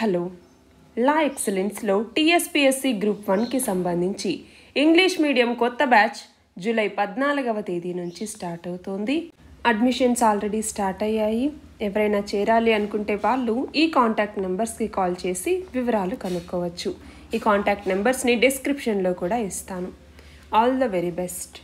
hello la ఎక్సలెన్స్లో TSPSC group వన్కి సంబంధించి ఇంగ్లీష్ మీడియం కొత్త బ్యాచ్ జూలై పద్నాలుగవ తేదీ నుంచి స్టార్ట్ అవుతోంది అడ్మిషన్స్ ఆల్రెడీ స్టార్ట్ అయ్యాయి ఎవరైనా చేరాలి అనుకుంటే వాళ్ళు ఈ కాంటాక్ట్ నెంబర్స్కి కాల్ చేసి వివరాలు కనుక్కోవచ్చు ఈ కాంటాక్ట్ నెంబర్స్ని డిస్క్రిప్షన్లో కూడా ఇస్తాను ఆల్ ద వెరీ బెస్ట్